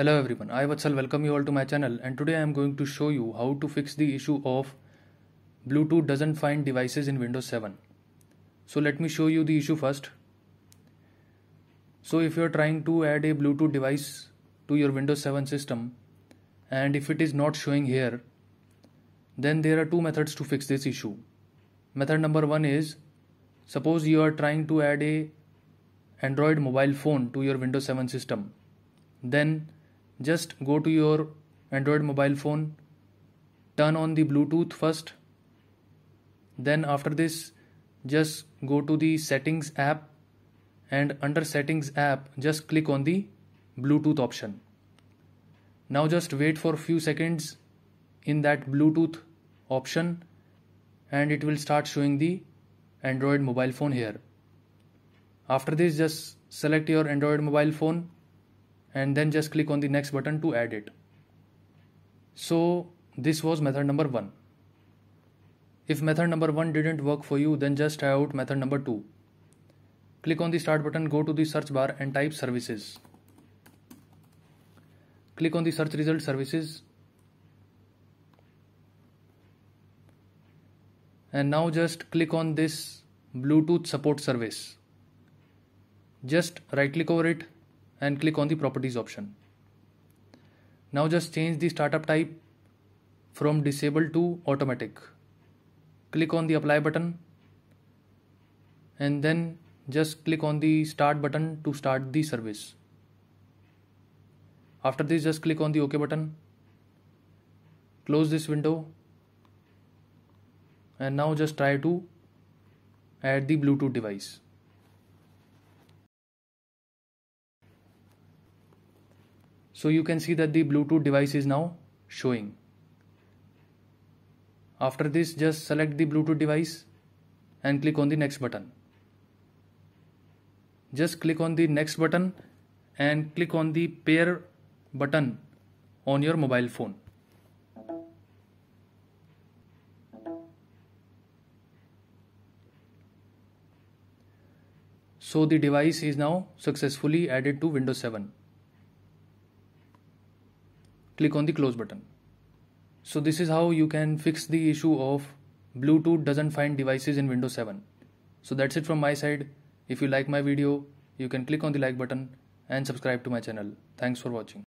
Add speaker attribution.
Speaker 1: Hello everyone, I Vatsal welcome you all to my channel and today I am going to show you how to fix the issue of Bluetooth doesn't find devices in Windows 7. So let me show you the issue first. So if you are trying to add a Bluetooth device to your Windows 7 system and if it is not showing here then there are two methods to fix this issue. Method number one is suppose you are trying to add a Android mobile phone to your Windows 7 system then just go to your Android mobile phone, turn on the Bluetooth first. Then, after this, just go to the settings app and under settings app, just click on the Bluetooth option. Now, just wait for few seconds in that Bluetooth option and it will start showing the Android mobile phone here. After this, just select your Android mobile phone and then just click on the next button to add it. So this was method number 1. If method number 1 didn't work for you then just try out method number 2. Click on the start button, go to the search bar and type services. Click on the search result services and now just click on this Bluetooth support service. Just right click over it and click on the properties option. Now just change the startup type from disabled to automatic. Click on the apply button and then just click on the start button to start the service. After this just click on the OK button. Close this window and now just try to add the Bluetooth device. so you can see that the Bluetooth device is now showing after this just select the Bluetooth device and click on the next button just click on the next button and click on the pair button on your mobile phone so the device is now successfully added to Windows 7 click on the close button. So this is how you can fix the issue of Bluetooth doesn't find devices in Windows 7. So that's it from my side. If you like my video, you can click on the like button and subscribe to my channel. Thanks for watching.